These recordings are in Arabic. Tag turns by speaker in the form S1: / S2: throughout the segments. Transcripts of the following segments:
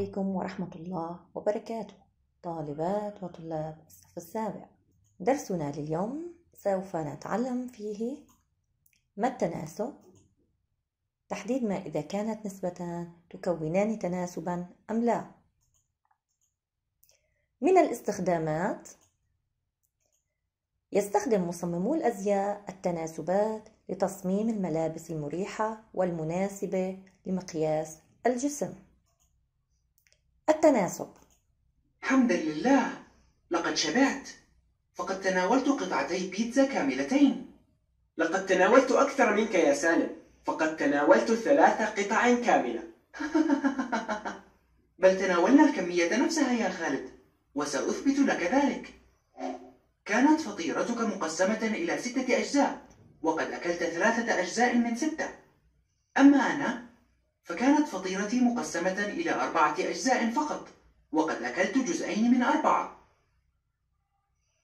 S1: عليكم ورحمة الله وبركاته طالبات وطلاب الصف السابع درسنا لليوم سوف نتعلم فيه ما التناسب تحديد ما إذا كانت نسبتان تكونان تناسبا أم لا من الاستخدامات يستخدم مصممو الأزياء التناسبات لتصميم الملابس المريحة والمناسبة لمقياس الجسم التناسب حمدا لله
S2: لقد شبعت فقد تناولت قطعتي بيتزا كاملتين لقد تناولت أكثر منك يا سالم فقد تناولت ثلاث قطع كاملة بل تناولنا الكمية نفسها يا خالد وسأثبت لك ذلك كانت فطيرتك مقسمة إلى ستة أجزاء وقد أكلت ثلاثة أجزاء من ستة أما أنا فكانت فطيرتي مقسمة إلى أربعة أجزاء فقط وقد أكلت جزئين من أربعة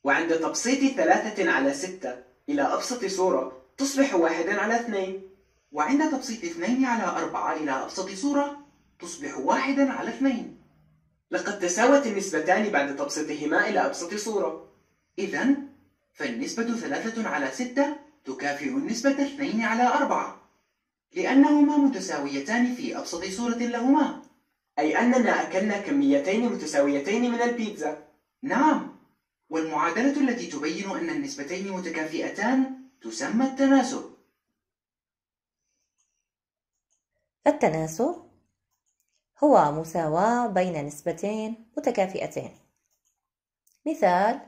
S2: وعند تبسيط ثلاثة على ستة إلى أبسط صورة تصبح واحدا على اثنين وعند تبسيط اثنين على أربعة إلى أبسط صورة تصبح واحدا على اثنين لقد تساوت النسبتان بعد تبسيطهما إلى أبسط صورة إذن فالنسبة ثلاثة على ستة تكافئ النسبة اثنين على أربعة لأنهما متساويتان في أبسط صورة لهما أي أننا أكلنا كميتين متساويتين من البيتزا نعم والمعادلة التي تبين أن النسبتين متكافئتان تسمى
S1: التناسب التناسب هو مساواة بين نسبتين متكافئتين مثال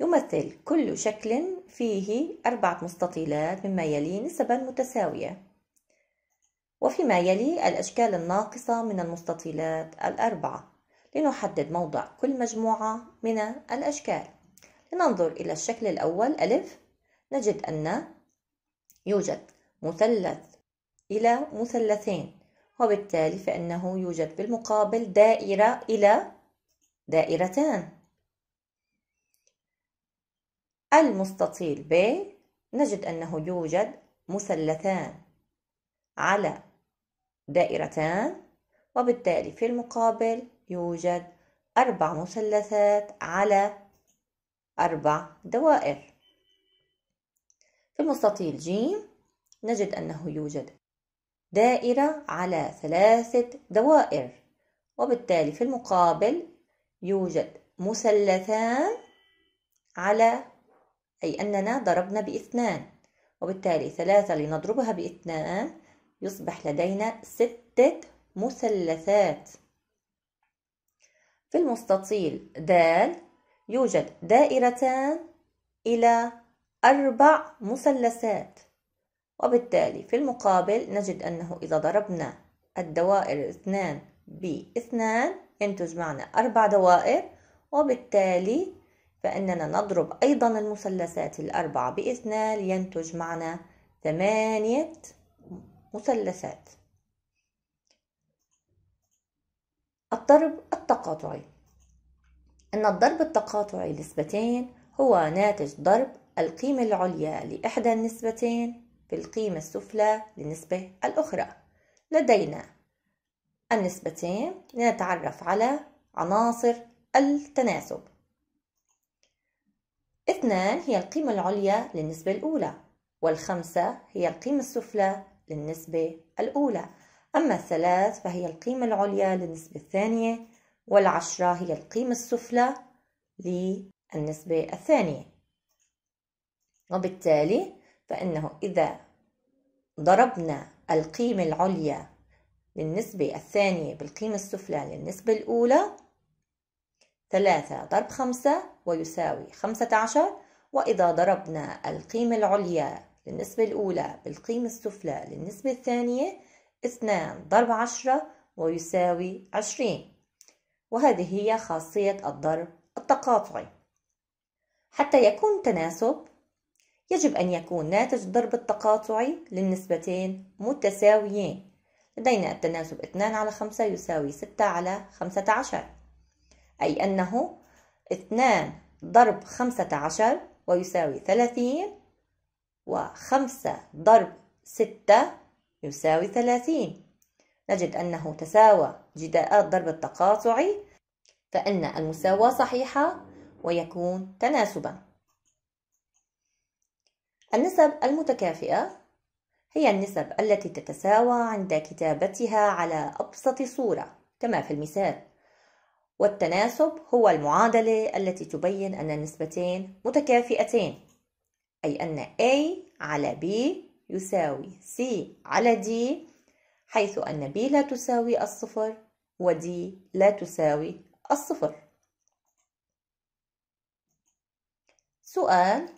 S1: يمثل كل شكل فيه أربعة مستطيلات مما يلي نسبا متساوية وفيما يلي الأشكال الناقصة من المستطيلات الأربعة لنحدد موضع كل مجموعة من الأشكال لننظر إلى الشكل الأول ألف نجد أن يوجد مثلث إلى مثلثين وبالتالي فإنه يوجد بالمقابل دائرة إلى دائرتان المستطيل ب نجد أنه يوجد مثلثان على دائرتان وبالتالي في المقابل يوجد أربع مثلثات على أربع دوائر في المستطيل ج نجد أنه يوجد دائرة على ثلاثة دوائر وبالتالي في المقابل يوجد مثلثان على أي أننا ضربنا باثنان وبالتالي ثلاثة لنضربها باثنان يصبح لدينا ستة مثلثات في المستطيل د يوجد دائرتان إلى أربع مثلثات وبالتالي في المقابل نجد أنه إذا ضربنا الدوائر اثنان باثنان ينتج معنا أربع دوائر وبالتالي فإننا نضرب أيضا المثلثات الأربعة باثنان ينتج معنا ثمانية مثلثات الضرب التقاطعي إن الضرب التقاطعي نسبتين هو ناتج ضرب القيمة العليا لإحدى النسبتين بالقيمة السفلى للنسبة الأخرى لدينا النسبتين لنتعرف على عناصر التناسب اثنان هي القيمة العليا للنسبة الأولى والخمسة هي القيمة السفلى للنسبة الأولى أما الثلاث فهي القيمة العليا للنسبة الثانية والعشرة هي القيمة السفلى للنسبة الثانية وبالتالي فإنه إذا ضربنا القيمة العليا للنسبة الثانية بالقيمة السفلى للنسبة الأولى ثلاثة ضرب خمسة ويساوي خمسة عشر وإذا ضربنا القيمة العليا للنسبة الأولى بالقيمة السفلى للنسبة الثانية اثنان ضرب عشرة ويساوي عشرين وهذه هي خاصية الضرب التقاطعي حتى يكون تناسب يجب أن يكون ناتج الضرب التقاطعي للنسبتين متساويين لدينا التناسب 2 على 5 يساوي 6 على 15 أي أنه 2 ضرب 15 ويساوي 30 وخمسة ضرب ستة يساوي ثلاثين نجد أنه تساوى جداءات ضرب التقاطعي فإن المساواة صحيحة ويكون تناسبا النسب المتكافئة هي النسب التي تتساوى عند كتابتها على أبسط صورة كما في المثال والتناسب هو المعادلة التي تبين أن النسبتين متكافئتين أي أن A على B يساوي C على D حيث أن B لا تساوي الصفر وD لا تساوي الصفر سؤال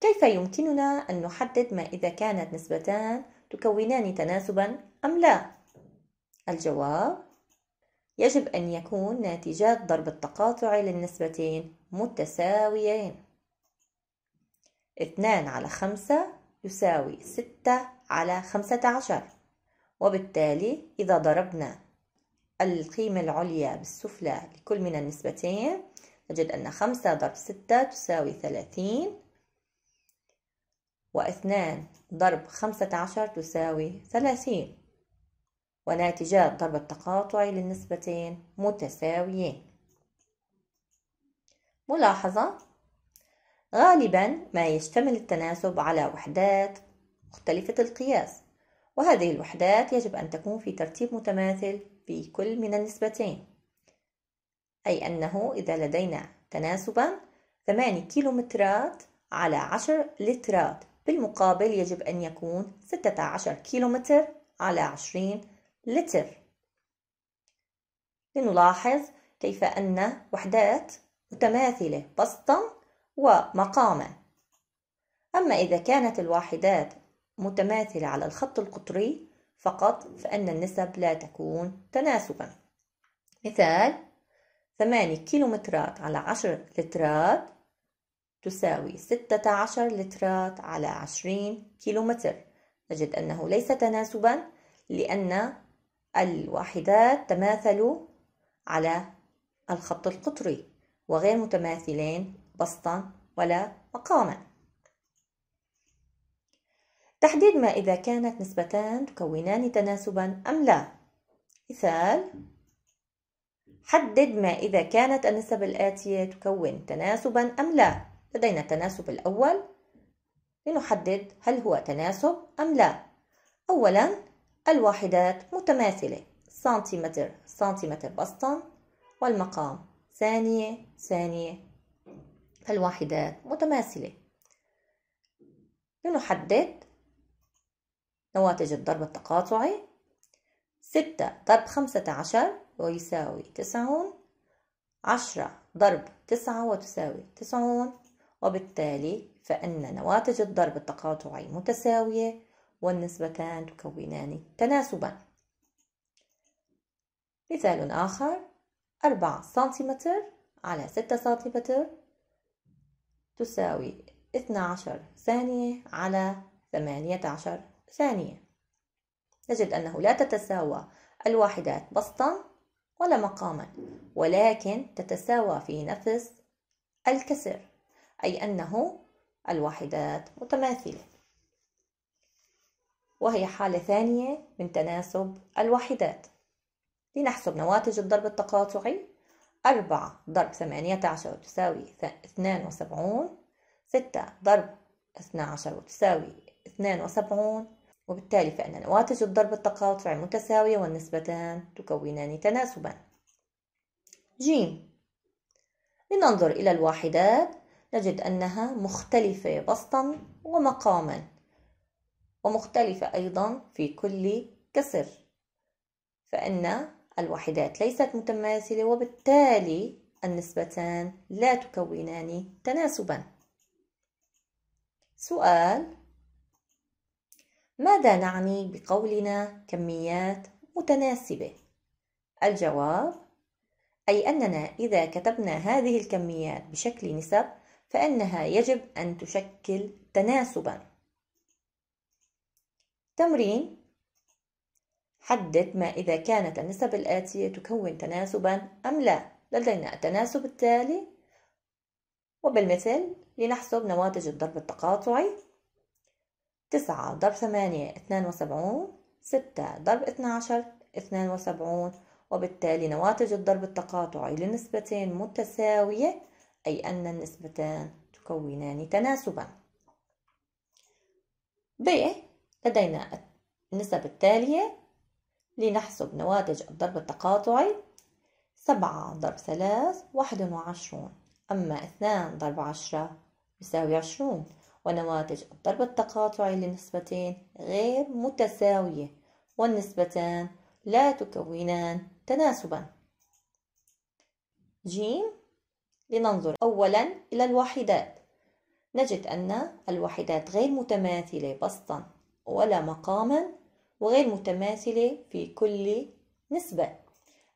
S1: كيف يمكننا أن نحدد ما إذا كانت نسبتان تكونان تناسبا أم لا؟ الجواب يجب أن يكون ناتجات ضرب التقاطع للنسبتين متساويين اثنان على خمسة يساوي ستة على خمسة عشر وبالتالي إذا ضربنا القيمة العليا بالسفلى لكل من النسبتين نجد أن خمسة ضرب ستة تساوي ثلاثين واثنان ضرب خمسة عشر تساوي ثلاثين وناتجات ضرب التقاطع للنسبتين متساويين ملاحظة غالبا ما يشتمل التناسب على وحدات مختلفة القياس وهذه الوحدات يجب أن تكون في ترتيب متماثل في كل من النسبتين أي أنه إذا لدينا تناسبا 8 كيلومترات على 10 لترات بالمقابل يجب أن يكون 16 كيلومتر على 20 لتر لنلاحظ كيف أن وحدات متماثلة بسطا ومقاما أما إذا كانت الواحدات متماثلة على الخط القطري فقط فإن النسب لا تكون تناسبا مثال 8 كيلومترات على 10 لترات تساوي 16 لترات على 20 كيلومتر نجد أنه ليس تناسبا لأن الواحدات تماثلوا على الخط القطري وغير متماثلين بسطا ولا مقاما تحديد ما إذا كانت نسبتان تكونان تناسبا أم لا مثال حدد ما إذا كانت النسب الآتية تكون تناسبا أم لا لدينا التناسب الأول لنحدد هل هو تناسب أم لا أولا الواحدات متماثلة سنتيمتر سنتيمتر بسطا والمقام ثانية ثانية فالواحدات متماثلة لنحدد نواتج الضرب التقاطعي ستة ضرب خمسة عشر ويساوي تسعون عشرة ضرب تسعة وتساوي تسعون وبالتالي فإن نواتج الضرب التقاطعي متساوية والنسبتان تكونان تناسبا مثال آخر أربعة سنتيمتر على ستة سنتيمتر تساوي 12 ثانية على 18 ثانية نجد أنه لا تتساوى الواحدات بسطا ولا مقاما ولكن تتساوى في نفس الكسر أي أنه الواحدات متماثلة وهي حالة ثانية من تناسب الواحدات لنحسب نواتج الضرب التقاطعي أربعة ضرب ثمانية عشر تساوي اثنان وسبعون ستة ضرب اثنا عشر تساوي اثنان وسبعون وبالتالي فإن نواتج الضرب التقاطع متساوية والنسبتان تكونان تناسبا جيم لننظر إلى الواحدات نجد أنها مختلفة بسطا ومقاما ومختلفة أيضا في كل كسر فإن الوحدات ليست متماثلة وبالتالي النسبتان لا تكونان تناسبا سؤال ماذا نعني بقولنا كميات متناسبة؟ الجواب أي أننا إذا كتبنا هذه الكميات بشكل نسب فإنها يجب أن تشكل تناسبا تمرين حدد ما إذا كانت النسب الآتية تكون تناسبا أم لا لدينا التناسب التالي وبالمثل لنحسب نواتج الضرب التقاطعي تسعة ضرب ثمانية اثنان وسبعون ستة ضرب اثنى عشر اثنان وسبعون وبالتالي نواتج الضرب التقاطعي لنسبتين متساوية أي أن النسبتان تكونان تناسبا ب لدينا النسب التالية لنحسب نواتج الضرب التقاطعي سبعة ضرب ثلاث واحد وعشرون أما اثنان ضرب عشرة يساوي عشرون ونواتج الضرب التقاطعي لنسبتين غير متساوية والنسبتان لا تكونان تناسبا جيم لننظر أولا إلى الواحدات نجد أن الواحدات غير متماثلة بسطا ولا مقاما وغير متماثلة في كل نسبة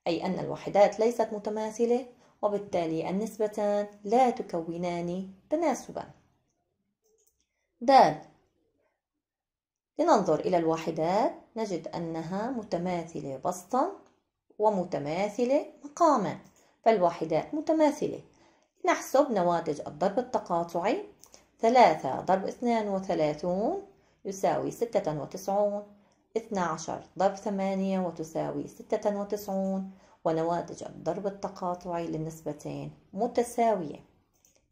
S1: أي أن الوحدات ليست متماثلة وبالتالي النسبتان لا تكونان تناسبا دال لننظر إلى الوحدات نجد أنها متماثلة بسطا ومتماثلة مقاما فالوحدات متماثلة نحسب نواتج الضرب التقاطعي ثلاثة ضرب اثنان وثلاثون يساوي ستة وتسعون 12 ضرب 8 وتساوي 96 ونواتج الضرب التقاطعي للنسبتين متساوية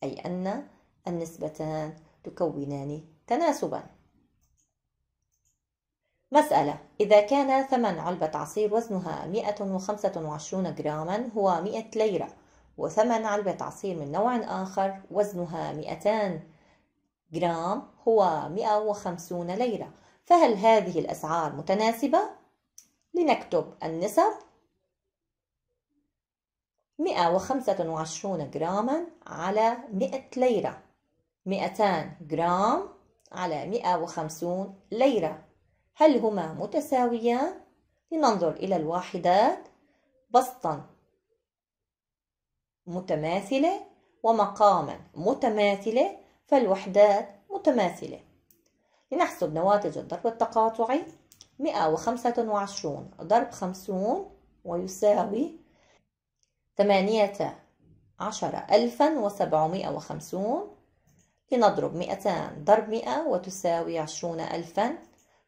S1: أي أن النسبتان تكونان تناسبا مسألة إذا كان ثمن علبة عصير وزنها 125 جراما هو 100 ليرة وثمن علبة عصير من نوع آخر وزنها 200 جرام هو 150 ليرة فهل هذه الأسعار متناسبة؟ لنكتب النسب 125 جراما على 100 ليرة 200 جرام على 150 ليرة هل هما متساويان؟ لننظر إلى الواحدات بسطا متماثلة ومقاما متماثلة فالوحدات متماثلة لنحسب نواتج الضرب التقاطعي 125 ضرب 50 ويساوي 18750 لنضرب 200 ضرب 100 وتساوي 20000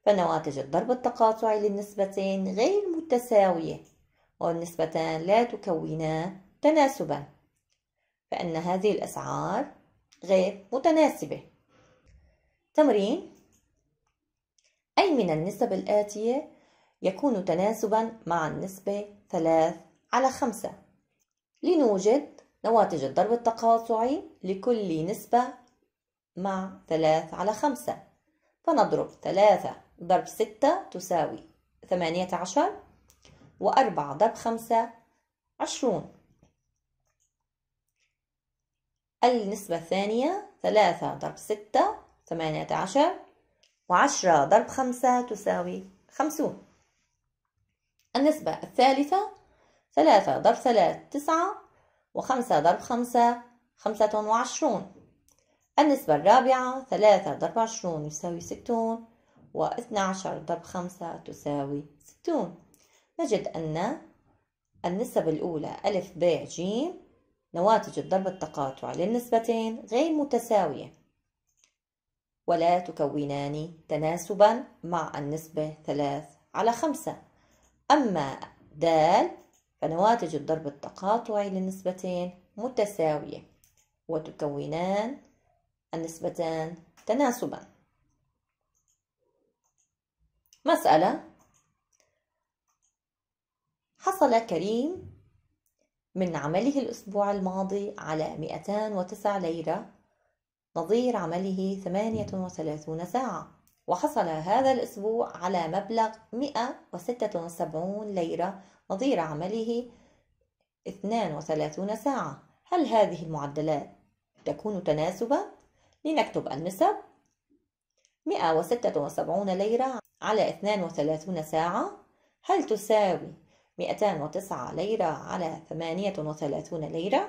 S1: فنواتج الضرب التقاطعي للنسبتين غير متساوية والنسبتان لا تكونا تناسبا فإن هذه الأسعار غير متناسبة تمرين أي من النسب الآتية يكون تناسبا مع النسبة 3 على 5 لنوجد نواتج الضرب التقاطعي لكل نسبة مع 3 على 5 فنضرب 3 ضرب 6 تساوي 18 و4 ضرب 5 20 النسبة الثانية 3 ضرب 6 18 وعشرة ضرب خمسة تساوي خمسون النسبة الثالثة ثلاثة ضرب ثلاث تسعة وخمسة ضرب خمسة خمسة وعشرون النسبة الرابعة ثلاثة ضرب عشرون يساوي ستون واثنى عشر ضرب خمسة تساوي ستون نجد أن النسب الأولى ألف ب ج نواتج الضرب التقاطع للنسبتين غير متساوية ولا تكونان تناسبا مع النسبة 3 على 5 أما د فنواتج الضرب التقاطعي للنسبتين متساوية وتكونان النسبتان تناسبا مسألة حصل كريم من عمله الأسبوع الماضي على 209 ليرة نظير عمله 38 ساعة وحصل هذا الأسبوع على مبلغ 176 ليرة نظير عمله 32 ساعة هل هذه المعدلات تكون تناسبا؟ لنكتب النسب 176 ليرة على 32 ساعة هل تساوي 209 ليرة على 38 ليرة؟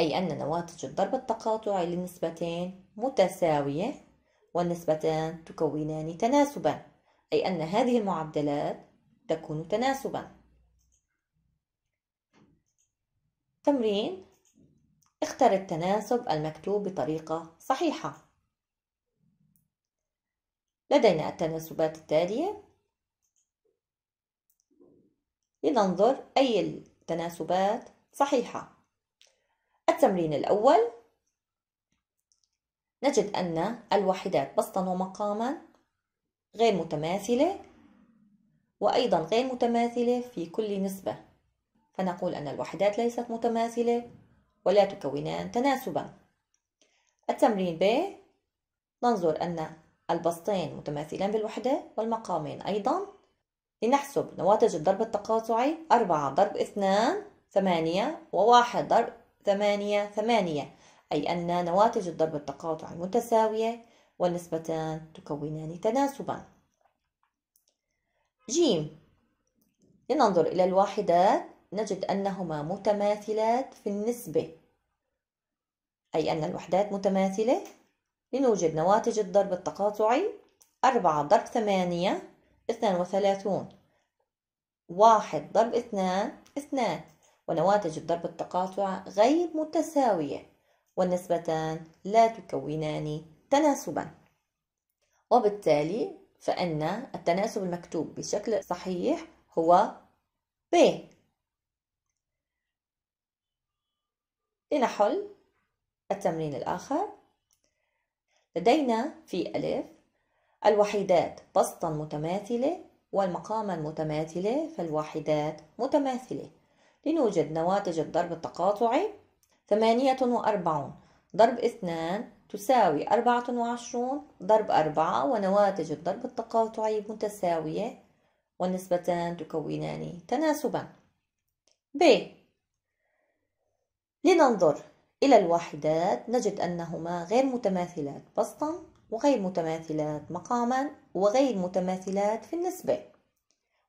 S1: أي أن نواتج الضرب التقاطعي للنسبتين متساوية والنسبتان تكونان تناسبا أي أن هذه المعدلات تكون تناسبا تمرين اختر التناسب المكتوب بطريقة صحيحة لدينا التناسبات التالية لننظر أي التناسبات صحيحة التمرين الأول نجد أن الوحدات بسطا ومقاما غير متماثلة وأيضا غير متماثلة في كل نسبة فنقول أن الوحدات ليست متماثلة ولا تكونان تناسبا التمرين ب ننظر أن البسطين متماثلان بالوحدة والمقامين أيضا لنحسب نواتج الضرب التقاطعي أربعة ضرب اثنان ثمانية وواحد ضرب ثمانية ثمانية أي أن نواتج الضرب التقاطع متساوية والنسبتان تكونان تناسبا جيم لننظر إلى الواحدات نجد أنهما متماثلات في النسبة أي أن الوحدات متماثلة لنوجد نواتج الضرب التقاطعي أربعة ضرب ثمانية اثنان وثلاثون واحد ضرب اثنان اثنان ونواتج الضرب التقاطع غير متساوية والنسبتان لا تكونان تناسبا وبالتالي فإن التناسب المكتوب بشكل صحيح هو ب لنحل التمرين الآخر لدينا في ألف الوحيدات بسطا متماثلة والمقام المتماثلة فالواحدات متماثلة لنوجد نواتج الضرب التقاطعي 48 ضرب 2 تساوي 24 ضرب 4 ونواتج الضرب التقاطعي متساوية والنسبتان تكونان تناسبا ب لننظر إلى الوحدات نجد أنهما غير متماثلات بسطا وغير متماثلات مقاما وغير متماثلات في النسبة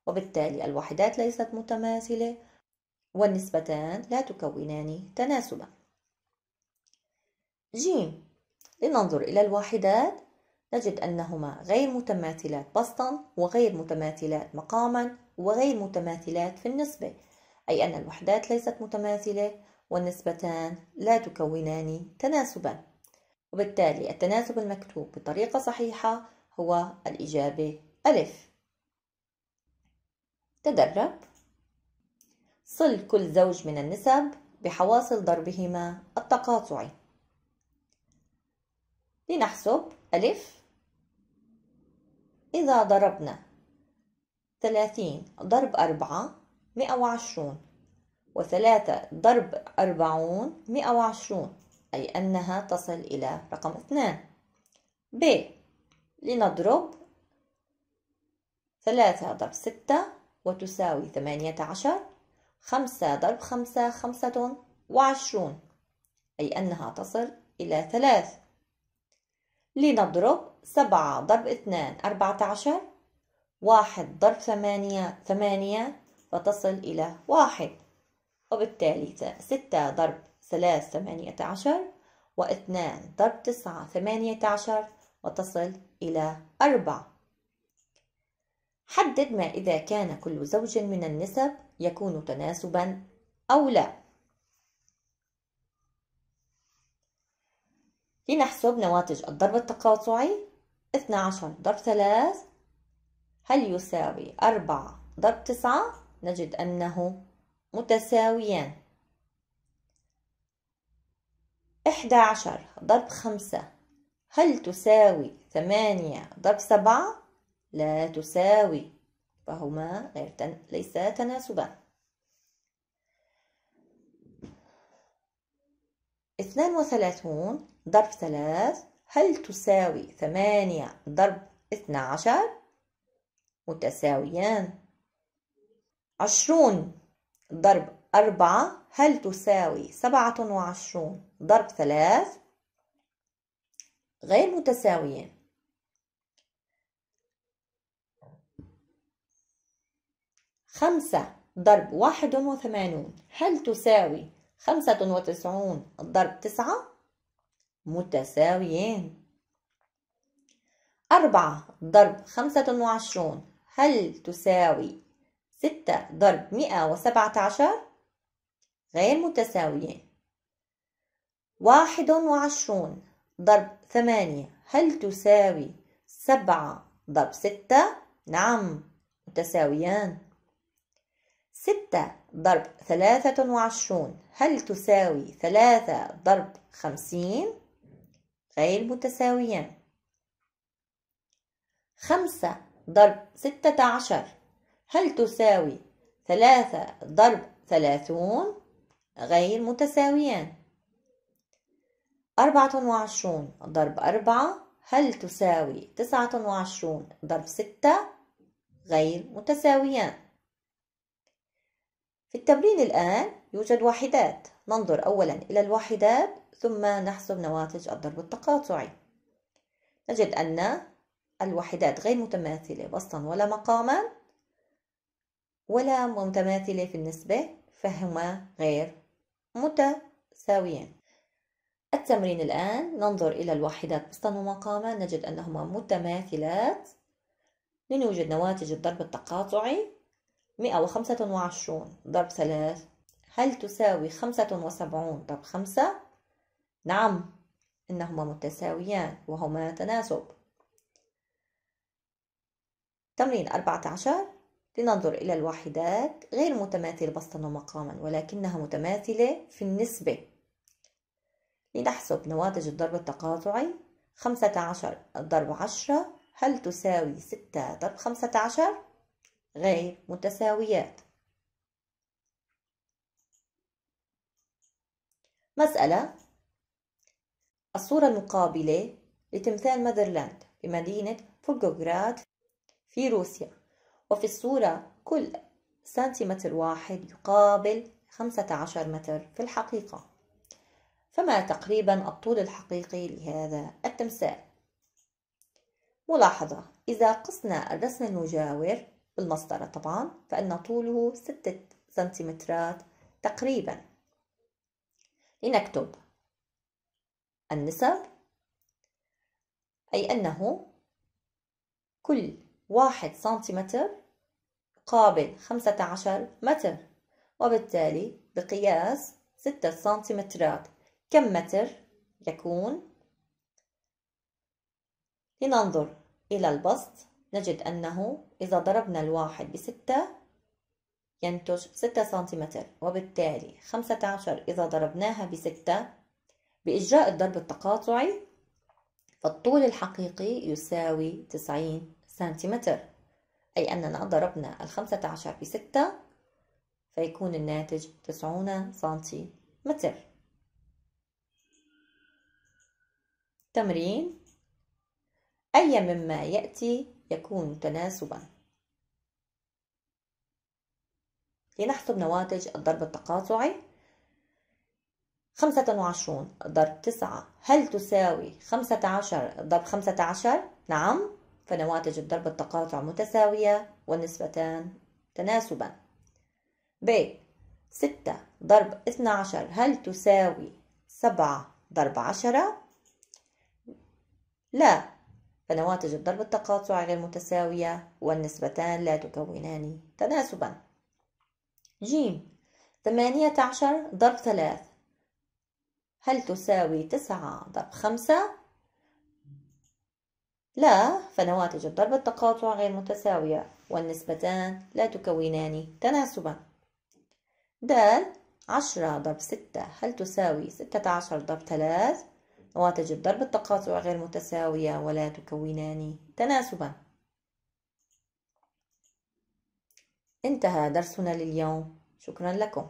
S1: وبالتالي الوحدات ليست متماثلة والنسبتان لا تكونان تناسبا جيم لننظر إلى الواحدات نجد أنهما غير متماثلات بسطا وغير متماثلات مقاما وغير متماثلات في النسبة أي أن الوحدات ليست متماثلة والنسبتان لا تكونان تناسبا وبالتالي التناسب المكتوب بطريقة صحيحة هو الإجابة ألف تدرب صل كل زوج من النسب بحواصل ضربهما التقاطعي لنحسب ألف إذا ضربنا ثلاثين ضرب أربعة مئة وعشرون وثلاثة ضرب أربعون مئة وعشرون أي أنها تصل إلى رقم اثنان ب لنضرب ثلاثة ضرب ستة وتساوي ثمانية عشر خمسة ضرب خمسة خمسة وعشرون أي أنها تصل إلى ثلاث لنضرب سبعة ضرب اثنان أربعة عشر واحد ضرب ثمانية ثمانية فتصل إلى واحد وبالتالي ستة ضرب ثلاث ثمانية عشر واثنان ضرب تسعة ثمانية عشر وتصل إلى أربعة حدد ما إذا كان كل زوج من النسب يكون تناسبا أو لا لنحسب نواتج الضرب التقاطعي 12 ضرب 3 هل يساوي 4 ضرب 9 نجد أنه متساويان 11 ضرب 5 هل تساوي 8 ضرب 7 لا تساوي فهما غير تن... ليسا تناسبا اثنان وثلاثون ضرب ثلاث هل تساوي ثمانية ضرب اثنى عشر متساويان عشرون ضرب أربعة هل تساوي سبعة وعشرون ضرب ثلاث غير متساويين خمسة ضرب واحد وثمانون هل تساوي خمسة وتسعون ضرب تسعة متساويين أربعة ضرب خمسة وعشرون هل تساوي ستة ضرب مئة وسبعة عشر غير متساويين واحد وعشرون ضرب ثمانية هل تساوي سبعة ضرب ستة نعم متساويان ستة ضرب ثلاثة وعشرون هل تساوي ثلاثة ضرب خمسين غير متساويان خمسة ضرب ستة عشر هل تساوي ثلاثة ضرب ثلاثون غير متساويان أربعة وعشرون ضرب أربعة هل تساوي تسعة وعشرون ضرب ستة غير متساويان في التمرين الآن يوجد واحدات ننظر أولا إلى الواحدات ثم نحسب نواتج الضرب التقاطعي نجد أن الواحدات غير متماثلة وسطا ولا مقاما ولا متماثلة في النسبة فهما غير متساويان التمرين الآن ننظر إلى الواحدات وسطا ومقاما نجد أنهما متماثلات لنوجد نواتج الضرب التقاطعي مئة وخمسة وعشرون ضرب ثلاث هل تساوي خمسة وسبعون ضرب خمسة؟ نعم إنهما متساويان وهما تناسب تمرين أربعة عشر لننظر إلى الواحدات غير متماثلة بسطا ومقاما ولكنها متماثلة في النسبة لنحسب نواتج الضرب التقاطعي خمسة عشر ضرب عشرة هل تساوي ستة ضرب خمسة عشر؟ غير متساويات مسألة الصورة المقابلة لتمثال ماذرلاند بمدينة فولغوغراد في روسيا وفي الصورة كل سنتيمتر واحد يقابل 15 متر في الحقيقة فما تقريبا الطول الحقيقي لهذا التمثال ملاحظة إذا قسنا الرسم المجاور بالمسطرة طبعا فإن طوله ستة سنتيمترات تقريبا لنكتب النسب أي أنه كل واحد سنتيمتر قابل خمسة عشر متر وبالتالي بقياس ستة سنتيمترات كم متر يكون لننظر إلى البسط نجد أنه إذا ضربنا الواحد بستة ينتج ستة سنتيمتر وبالتالي خمسة عشر إذا ضربناها بستة بإجراء الضرب التقاطعي فالطول الحقيقي يساوي تسعين سنتيمتر أي أننا ضربنا الخمسة عشر بستة فيكون الناتج تسعون سنتيمتر تمرين أي مما يأتي يكون تناسبا لنحسب نواتج الضرب التقاطعي 25 ضرب 9 هل تساوي 15 ضرب 15 نعم فنواتج الضرب التقاطع متساوية والنسبتان تناسبا ب 6 ضرب 12 هل تساوي 7 ضرب 10 لا فنواتج الضرب التقاطعي غير متساوية والنسبتان لا تكونان تناسبا ج ثمانية عشر ضرب ثلاث هل تساوي تسعة ضرب خمسة؟ لا فنواتج الضرب التقاطع غير متساوية والنسبتان لا تكونان تناسبا د عشرة ضرب ستة هل تساوي ستة عشر ضرب ثلاث نواتج ضرب التقاطع غير متساوية ولا تكونان تناسبا انتهى درسنا لليوم شكرا لكم